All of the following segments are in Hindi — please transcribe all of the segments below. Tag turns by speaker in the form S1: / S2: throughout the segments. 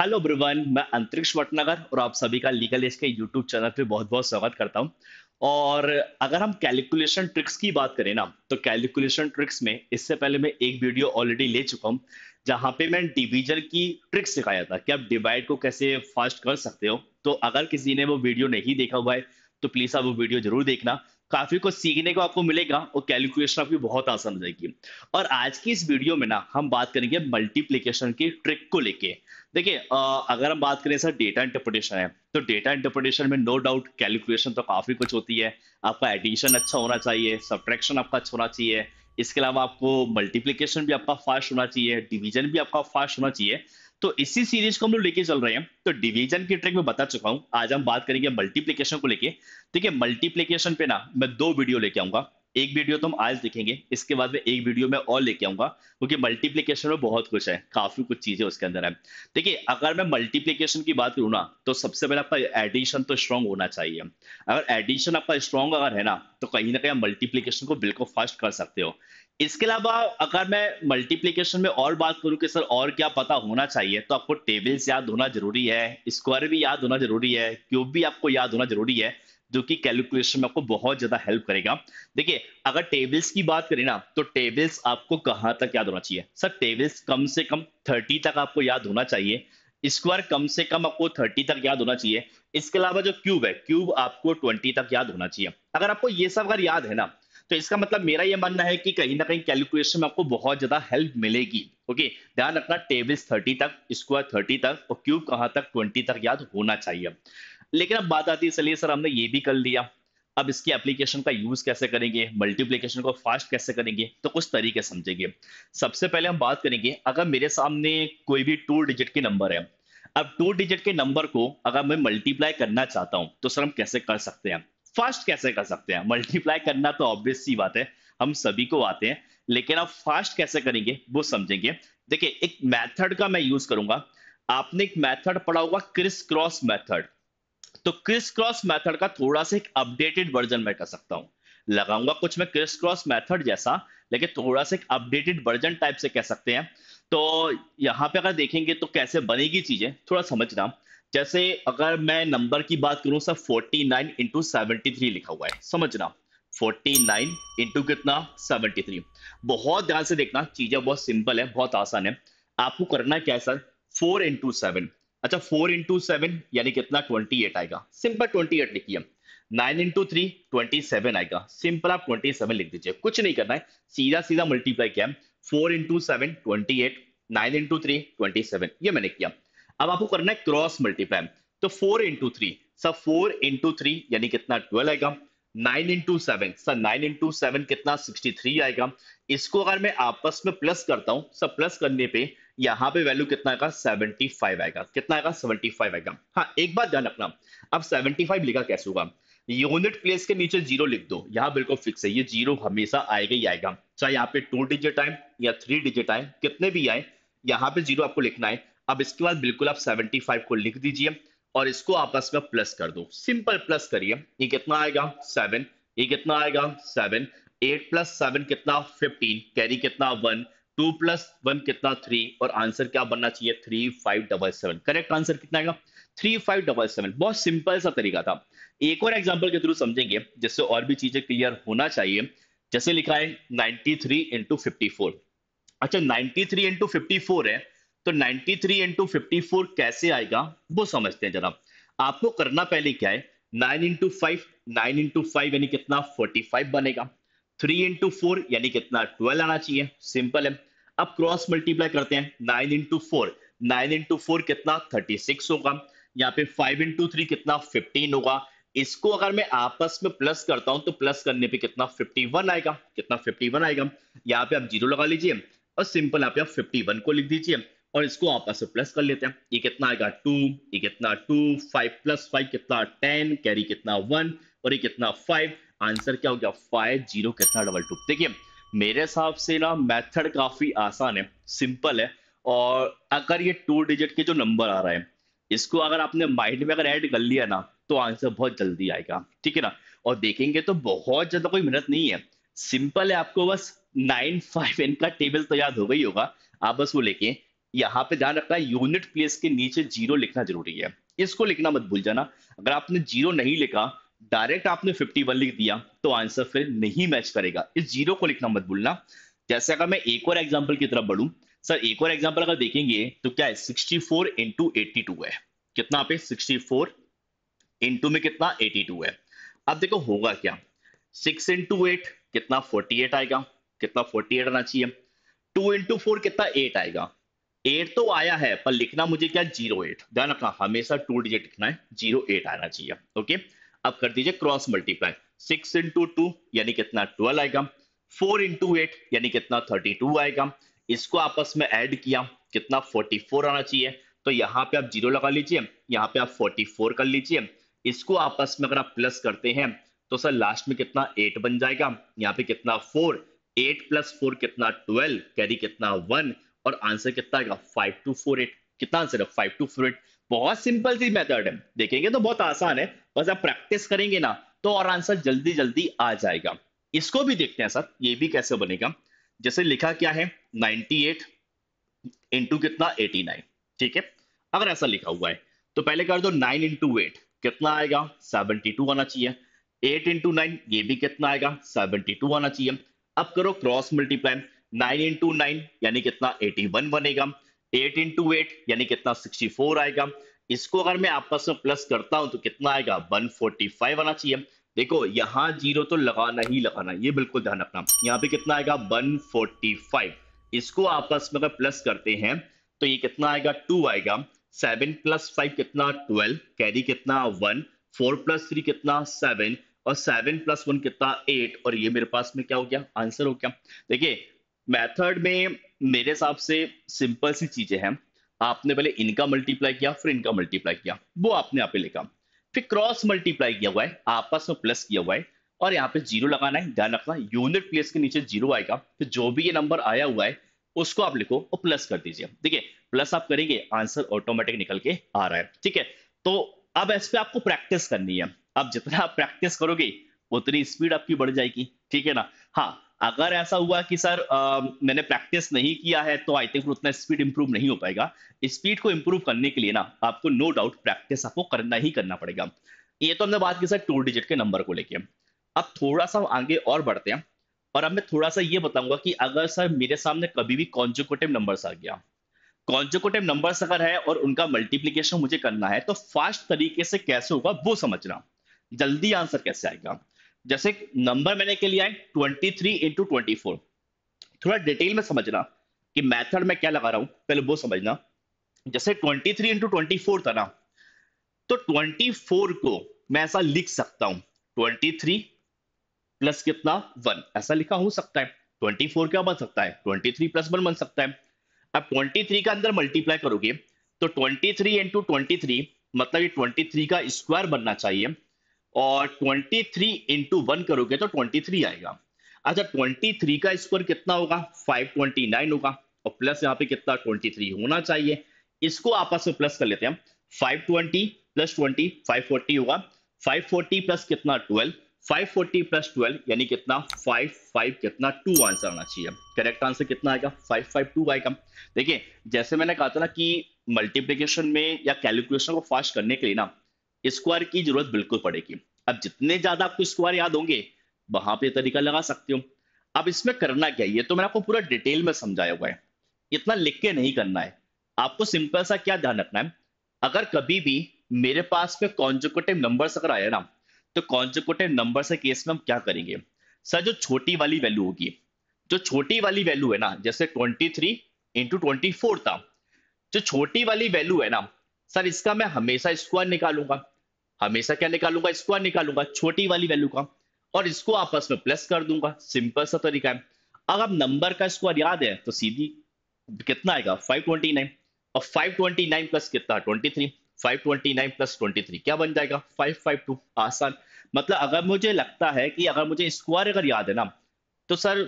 S1: हेलो ब्रिवन मैं अंतरिक्ष भटनागर और आप सभी का लीगल एज के यूट्यूब चैनल पे बहुत बहुत स्वागत करता हूँ और अगर हम कैलकुलेशन ट्रिक्स की बात करें ना तो कैलकुलेशन ट्रिक्स में इससे पहले मैं एक वीडियो ऑलरेडी ले चुका हूँ जहाँ पे मैं डिवीजन की ट्रिक्स सिखाया था कि आप डिवाइड को कैसे फास्ट कर सकते हो तो अगर किसी ने वो वीडियो नहीं देखा हुआ है तो प्लीज आप वो वीडियो जरूर देखना काफी कुछ सीखने को आपको मिलेगा और कैलकुलेशन आपकी बहुत आसान हो जाएगी और आज की इस वीडियो में ना हम बात करेंगे मल्टीप्लीकेशन की ट्रिक को लेके देखिए अगर हम बात करें सर डेटा इंटरप्रिटेशन है तो डेटा इंटरप्रिटेशन में नो डाउट कैलकुलेशन तो काफी कुछ होती है आपका एडिशन अच्छा होना चाहिए सब्ट्रैक्शन आपका अच्छा होना चाहिए इसके अलावा आपको मल्टीप्लीकेशन भी आपका फास्ट होना चाहिए डिवीजन भी आपका फास्ट होना चाहिए तो इसी सीरीज को हम लोग लेके चल रहे हैं तो डिवीजन की ट्रिक में बता चुका हूं आज हम बात करेंगे मल्टीप्लीकेशन को लेके ठीक है मल्टीप्लीकेशन पे ना मैं दो वीडियो लेके आऊंगा एक वीडियो तो हम आज देखेंगे इसके बाद में एक वीडियो में और लेके आऊंगा क्योंकि मल्टीप्लीकेशन में बहुत कुछ है काफी कुछ चीजें उसके अंदर है देखिए अगर मैं मल्टीप्लीकेशन की बात करूँ ना तो सबसे पहले आपका एडिशन तो स्ट्रांग होना चाहिए अगर एडिशन आपका स्ट्रांग अगर है ना तो कहीं ना कहीं आप मल्टीप्लीकेशन को बिल्कुल फास्ट कर सकते हो इसके अलावा अगर मैं मल्टीप्लीकेशन में और बात करूं कि सर और क्या पता होना चाहिए तो आपको टेबल्स याद होना जरूरी है स्क्वायर भी याद होना जरूरी है क्यूब भी आपको याद होना जरूरी है जो कि कैलकुलेशन में आपको बहुत ज्यादा हेल्प करेगा देखिए अगर टेबल्स की बात करें ना तो टेबल्स आपको कहाँ तक याद होना चाहिए सर टेबल्स कम से कम थर्टी तक आपको याद होना चाहिए स्क्वायर कम से कम आपको थर्टी तक याद होना चाहिए इसके अलावा जो क्यूब है क्यूब आपको ट्वेंटी तक याद होना चाहिए अगर आपको ये सब अगर याद है ना तो इसका मतलब मेरा ये मानना है कि कहीं ना कहीं कैलकुलेशन में आपको बहुत ज्यादा हेल्प मिलेगी ओके ध्यान रखना टेबल्स 30 तक स्क्वायर 30 तक और क्यूब कहां तक 20 तक याद होना चाहिए लेकिन अब बात आती है चलिए सर हमने ये भी कर लिया अब इसकी एप्लीकेशन का यूज कैसे करेंगे मल्टीप्लीकेशन को फास्ट कैसे करेंगे तो कुछ तरीके समझेंगे सबसे पहले हम बात करेंगे अगर मेरे सामने कोई भी टू डिजिट के नंबर है अब टू डिजिट के नंबर को अगर मैं मल्टीप्लाई करना चाहता हूं तो सर हम कैसे कर सकते हैं फास्ट कैसे कर सकते हैं मल्टीप्लाई करना तो ऑब्वियस सी बात है हम सभी को आते हैं लेकिन आप फास्ट कैसे करेंगे वो समझेंगे देखिए एक मेथड का मैं यूज करूंगा आपने एक मेथड पढ़ा होगा क्रिस क्रॉस मेथड तो क्रिस क्रॉस मेथड का थोड़ा सा एक अपडेटेड वर्जन मैं कर सकता हूं लगाऊंगा कुछ मैं क्रिस क्रॉस मेथड जैसा लेकिन थोड़ा सा एक अपडेटेड वर्जन टाइप से कह सकते हैं तो यहाँ पे अगर देखेंगे तो कैसे बनेगी चीजें थोड़ा समझना जैसे अगर मैं नंबर की बात करूं सर 49 नाइन इंटू लिखा हुआ है समझना 49 नाइन इंटू कितना 73 बहुत ध्यान से देखना चीजें बहुत सिंपल है बहुत आसान है आपको करना क्या है सर 4 इंटू सेवन अच्छा 4 इंटू सेवन यानी कितना 28 आएगा सिंपल 28 एट लिखिए नाइन इंटू थ्री ट्वेंटी आएगा सिंपल आप 27 लिख दीजिए कुछ नहीं करना है सीधा सीधा मल्टीप्लाई किया four into seven twenty eight nine into three twenty seven ये मैंने किया अब आपको करना है क्रॉस मल्टीप्लाई तो four into three sir four into three यानी कितना ट्वेल्व आएगा nine into seven sir nine into seven कितना सिक्सटी थ्री आएगा इसको अगर मैं आपस में प्लस करता हूं सर प्लस करने पे यहाँ पे वैल्यू कितना आएगा फाइव आएगा कितना आएगा फाइव आएगा हाँ एक बात ध्यान रखना अब सेवेंटी फाइव लिखा कैसे होगा यूनिट प्लेस के नीचे जीरो लिख दो यहाँ बिल्कुल फिक्स है ये जीरो हमेशा आएगा ही आएगा चाहे यहाँ पे टू डिजिट आए या थ्री डिजिट आए कितने भी आए यहाँ पे जीरो आपको लिखना है अब इसके बाद बिल्कुल आप 75 को लिख दीजिए और इसको आपस में प्लस कर दो सिंपल प्लस करिए ये कितना आएगा सेवन ये कितना आएगा सेवन एट प्लस सेवन कितना फिफ्टीन कैरी कितना वन टू प्लस वन कितना थ्री और आंसर क्या बनना चाहिए three five double seven correct answer कितना आएगा थ्री फाइव डबल सेवन बहुत सिंपल सा तरीका था एक और एग्जाम्पल के थ्रू समझेंगे जिससे और भी चीजें क्लियर होना चाहिए जैसे लिखा है ninety three into fifty four अच्छा ninety three into fifty four है तो 93 थ्री इंटू कैसे आएगा वो समझते हैं जनाब आपको करना पहले क्या है 9 into five nine into five यानी कितना 45 बनेगा 3 इंटू फोर यानी कितना 12 आना चाहिए सिंपल है अब क्रॉस मल्टीप्लाई करते हैं 9 into four nine into four कितना 36 होगा यहाँ पे 5 इंटू थ्री कितना 15 होगा इसको अगर मैं आपस में प्लस करता हूं तो प्लस करने पे कितना 51 आएगा कितना 51 आएगा यहाँ पे आप जीरो लगा लीजिए और सिंपल आप फिफ्टी 51 को लिख दीजिए और इसको आपस में प्लस कर लेते हैं ये कितना आएगा टू ये कितना टू फाइव प्लस फाइव कितना टेन कैरी कितना वन और ये कितना फाइव आंसर क्या हो गया फाइव जीरो कितना डबल टू देखिए मेरे हिसाब से ना मेथड काफी आसान है सिंपल है और अगर ये टू डिजिट के जो नंबर आ रहा है इसको अगर आपने माइंड में अगर ऐड कर लिया ना तो आंसर बहुत जल्दी आएगा ठीक है ना और देखेंगे तो बहुत ज्यादा कोई मेहनत नहीं है सिंपल है आपको बस नाइन फाइव इनका टेबल तो याद हो गई होगा आप बस वो लेके यहाँ पे ध्यान रखना है यूनिट प्लेस के नीचे जीरो लिखना जरूरी है इसको लिखना मत भूल जाना अगर आपने जीरो नहीं लिखा डायरेक्ट आपने 51 लिख दिया तो आंसर फिर नहीं मैच करेगा इस जीरो को लिखना मत भूलना जैसे अगर मैं एक और एग्जाम्पल की तरफ बढ़ू सर एक और एग्जाम्पल अगर देखेंगे तो क्या है sixty four into eighty two है कितना पे सिक्सटी फोर इंटू में कितना एटी टू है अब देखो होगा क्या सिक्स इंटू एट कितना फोर्टी एट आएगा कितना फोर्टी एट आना चाहिए टू इंटू फोर कितना एट आएगा एट तो आया है पर लिखना मुझे क्या जीरो एट ध्यान रखना हमेशा टू डिजिट लिखना है जीरो एट आना चाहिए ओके अब कर दीजिए cross multiply six into two यानी कितना ट्वेल्व आएगा फोर इंटू एट यानी कितना थर्टी टू आएगा इसको आपस में ऐड किया कितना फोर्टी फोर आना चाहिए तो यहाँ पे आप जीरो लगा लीजिए यहाँ पे आप फोर्टी फोर कर लीजिए इसको आपस में अगर आप प्लस करते हैं तो सर लास्ट में कितना एट बन जाएगा यहाँ पे कितना फोर एट प्लस फोर कितना ट्वेल्व कैरी कितना वन और आंसर कितना आएगा फाइव टू फोर एट कितना आंसर है फाइव टू फोर एट बहुत सिंपल सी मेथड है देखेंगे तो बहुत आसान है बस आप प्रैक्टिस करेंगे ना तो और आंसर जल्दी जल्दी आ जाएगा इसको भी देखते हैं सर ये भी कैसे बनेगा जैसे लिखा क्या है 98 एट इंटू कितना 89 ठीक है अगर ऐसा लिखा हुआ है तो पहले कर दो 9 इंटू एट कितना आएगा 72 आना चाहिए 8 इंटू नाइन ये भी कितना आएगा 72 आना चाहिए अब करो cross multiply nine into nine यानी कितना एटी वन बनेगा एट इंटू एट यानी कितना सिक्सटी फोर आएगा इसको अगर मैं आपस में प्लस करता हूं तो कितना आएगा वन फोर्टी फाइव आना चाहिए देखो यहां जीरो तो लगाना ही लगाना ये बिल्कुल ध्यान रखना यहाँ पे कितना आएगा वन फोर्टी फाइव इसको आपस में अगर प्लस करते हैं तो ये कितना आएगा टू आएगा सेवन प्लस फाइव कितना ट्वेल्व कैरी कितना वन फोर प्लस थ्री कितना सेवन और सेवन प्लस वन कितना एट और ये मेरे पास में क्या हो गया आंसर हो गया देखिए मेथड में मेरे हिसाब से सिंपल सी चीजें हैं आपने पहले इनका मल्टीप्लाई किया फिर इनका मल्टीप्लाई किया वो आपने यहाँ पे लिखा फिर क्रॉस मल्टीप्लाई किया हुआ है आपस में प्लस किया हुआ है और यहाँ पे जीरो लगाना है ध्यान रखना यूनिट प्लेस के नीचे जीरो आएगा फिर जो भी ये नंबर आया हुआ है उसको आप लिखो और प्लस कर दीजिए देखिए प्लस आप करेंगे आंसर ऑटोमेटिक निकल के आ रहा है ठीक है तो अब इस पर आपको प्रैक्टिस करनी है अब जितना आप प्रैक्टिस करोगे उतनी स्पीड आपकी बढ़ जाएगी ठीक है ना हाँ अगर ऐसा हुआ कि सर आ, मैंने प्रैक्टिस नहीं किया है तो आई थिंक उतना स्पीड इंप्रूव नहीं हो पाएगा स्पीड को इंप्रूव करने के लिए ना आपको नो डाउट प्रैक्टिस आपको करना ही करना पड़ेगा ये तो हमने बात की सर टू डिजिट के नंबर को लेके अब थोड़ा सा आगे और बढ़ते हैं और अब मैं थोड़ा सा ये बताऊंगा कि अगर सर मेरे सामने कभी भी कॉन्जुकोटिव नंबर्स आ गया कॉन्जुकोटिव नंबर्स अगर है और उनका मल्टीप्लीकेशन मुझे करना है तो फास्ट तरीके से कैसे होगा वो समझना जल्दी आंसर कैसे आएगा जैसे नंबर मैंने के लिए आए twenty three into twenty four थोड़ा डिटेल में समझना कि मेथड में क्या लगा रहा हूं पहले वो समझना जैसे twenty three into twenty four था ना तो ट्वेंटी फोर को मैं ऐसा लिख सकता हूं ट्वेंटी थ्री प्लस कितना वन ऐसा लिखा हो सकता है ट्वेंटी फोर क्या बन सकता है ट्वेंटी थ्री प्लस वन बन सकता है अब ट्वेंटी थ्री का अंदर मल्टीप्लाई करोगे तो twenty three into twenty three मतलब ये ट्वेंटी थ्री का स्क्वायर बनना चाहिए और 23 थ्री इंटू वन करोगे तो 23 आएगा अच्छा 23 का स्क्वायर कितना होगा 529 होगा और प्लस यहाँ पे कितना 23 होना चाहिए इसको आपस में प्लस कर लेते हैं हम ट्वेंटी प्लस 20 540 होगा 540 प्लस कितना 12 540 प्लस 12 यानी कितना 5 5 कितना 2 आंसर आना चाहिए करेक्ट आंसर कितना आएगा 5 5 2 आएगा देखिए जैसे मैंने कहा था ना कि मल्टीप्लीकेशन में या कैलकुलेशन को फास्ट करने के लिए ना स्क्वायर की जरूरत बिल्कुल पड़ेगी अब जितने ज्यादा आपको स्क्वायर याद होंगे वहां पे तरीका लगा सकते हो अब इसमें करना क्या ये तो मैंने आपको पूरा डिटेल में समझाया हुआ है इतना लिख के नहीं करना है आपको सिंपल सा क्या ध्यान रखना है अगर कभी भी मेरे पास में कॉन्जिक्यूटिव नंबर अगर आया ना तो कॉन्जिक्यूटिव नंबर से केस में हम क्या करेंगे सर जो छोटी वाली वैल्यू होगी जो छोटी वाली वैल्यू है ना जैसे 23 थ्री इंटू ट्वेंटी था जो छोटी वाली वैल्यू है ना सर इसका मैं हमेशा स्क्वायर निकालूंगा हमेशा क्या निकालूंगा स्क्वायर निकालूंगा छोटी वाली वैल्यू का और इसको आपस में प्लस कर दूंगा सिंपल सा तरीका है अगर नंबर का स्क्वायर याद है तो सीधी कितना आएगा 529 और 529 प्लस कितना 23 529 प्लस 23 क्या बन जाएगा 552 आसान मतलब अगर मुझे लगता है कि अगर मुझे स्क्वायर अगर याद है ना तो सर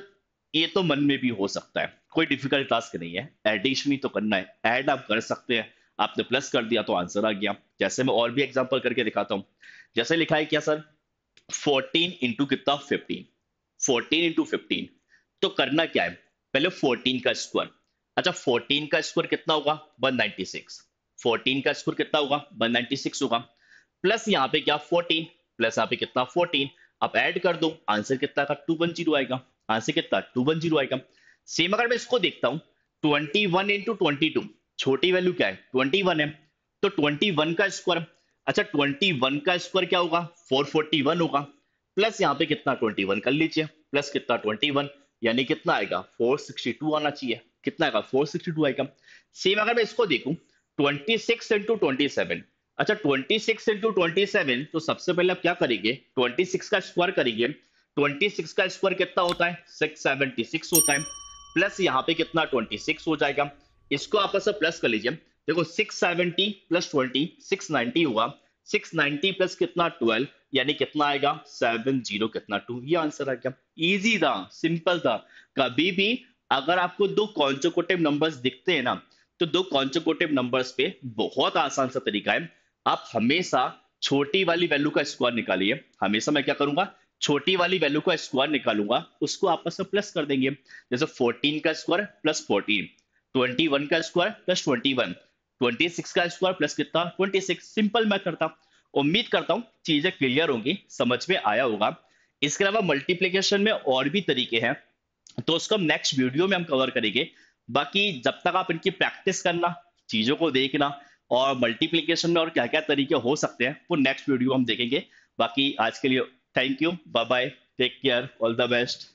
S1: ये तो मन में भी हो सकता है कोई डिफिकल्ट टास्क नहीं है एडिशन ही तो करना है एड आप कर सकते हैं आपने प्लस कर दिया तो आंसर आ गया जैसे मैं और भी एग्जाम्पल करके दिखाता हूं जैसे लिखा है क्या सर फोर्टीन इंटू कितना फिफ्टीन फोर्टीन इंटू फिफ्टीन तो करना क्या है पहले फोर्टीन का स्क्वायर अच्छा फोर्टीन का स्क्वायर कितना होगा 196 14 का स्क्वायर कितना होगा 196 होगा प्लस यहाँ पे क्या 14 प्लस यहाँ पे कितना 14 अब ऐड कर दो आंसर कितना का 210 आएगा आंसर कितना 210 आएगा सेम अगर मैं इसको देखता हूँ ट्वेंटी वन इंटू ट्वेंटी छोटी वैल्यू क्या है ट्वेंटी वन है तो ट्वेंटी वन का स्क्वायर अच्छा ट्वेंटी वन का स्क्वायर क्या होगा फोर फोर्टी वन होगा प्लस यहाँ पे कितना ट्वेंटी वन कर लीजिए प्लस कितना ट्वेंटी वन यानी कितना आएगा फोर सिक्सटी टू आना चाहिए कितना आएगा फोर सिक्सटी टू आएगा सेम अगर मैं इसको देखूं twenty six into twenty seven अच्छा twenty six into twenty seven तो सबसे पहले आप क्या करेंगे ट्वेंटी सिक्स का स्क्वायर करेंगे ट्वेंटी सिक्स का स्क्वायर कितना होता है सिक्स सेवेंटी सिक्स होता है प्लस यहाँ पे कितना ट्वेंटी सिक्स हो जाएगा इसको आप सब प्लस कर लीजिए देखो 670 प्लस 20 690 हुआ 690 प्लस कितना 12 यानी कितना आएगा 70 कितना 2 ये आंसर आ गया इजी था सिंपल था कभी भी अगर आपको दो कॉन्चोकोटिव नंबर्स दिखते हैं ना तो दो कॉन्चोकोटिव नंबर्स पे बहुत आसान सा तरीका है आप हमेशा छोटी वाली वैल्यू का स्क्वायर निकालिए हमेशा मैं क्या करूंगा छोटी वाली वैल्यू का स्क्वायर निकालूंगा उसको आपस में प्लस कर देंगे जैसे 14 का स्क्वायर प्लस 14 ट्वेंटी वन का square plus twenty one twenty six का स्क्वायर प्लस कितना ट्वेंटी सिक्स सिंपल मैं करता हूँ उम्मीद करता हूँ चीजें क्लियर होंगी समझ में आया होगा इसके अलावा मल्टीप्लीकेशन में और भी तरीके हैं तो उसको हम नेक्स्ट वीडियो में हम कवर करेंगे बाकी जब तक आप इनकी प्रैक्टिस करना चीजों को देखना और मल्टीप्लीकेशन में और क्या क्या तरीके हो सकते हैं वो नेक्स्ट वीडियो हम देखेंगे बाकी आज के लिए thank you bye bye take care all the best